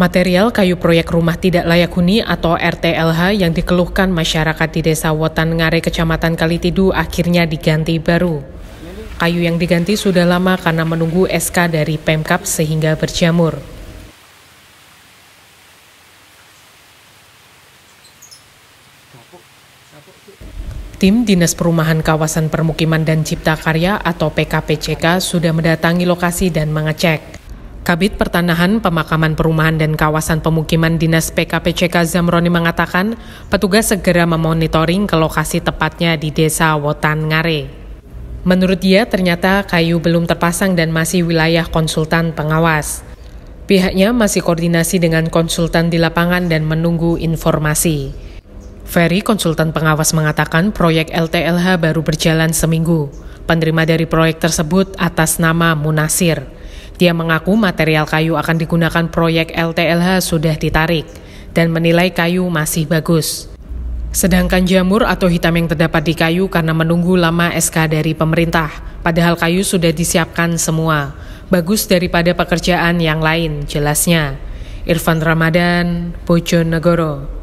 Material kayu proyek rumah tidak layak huni atau RTLH yang dikeluhkan masyarakat di Desa Wotan Ngare Kecamatan Kalitidu akhirnya diganti baru. Kayu yang diganti sudah lama karena menunggu SK dari Pemkap sehingga berjamur. Tim Dinas Perumahan Kawasan Permukiman dan Cipta Karya atau PKPCK sudah mendatangi lokasi dan mengecek. Kabit Pertanahan, Pemakaman Perumahan dan Kawasan Pemukiman Dinas PKPCK Zamroni mengatakan, petugas segera memonitoring ke lokasi tepatnya di Desa Wotan Ngare. Menurut dia, ternyata kayu belum terpasang dan masih wilayah konsultan pengawas. Pihaknya masih koordinasi dengan konsultan di lapangan dan menunggu informasi. Ferry, konsultan pengawas mengatakan proyek LTLH baru berjalan seminggu. Penerima dari proyek tersebut atas nama Munasir. Dia mengaku material kayu akan digunakan proyek LTLH sudah ditarik dan menilai kayu masih bagus. Sedangkan jamur atau hitam yang terdapat di kayu karena menunggu lama SK dari pemerintah, padahal kayu sudah disiapkan semua. Bagus daripada pekerjaan yang lain, jelasnya. Irfan Ramadan, Bojonegoro.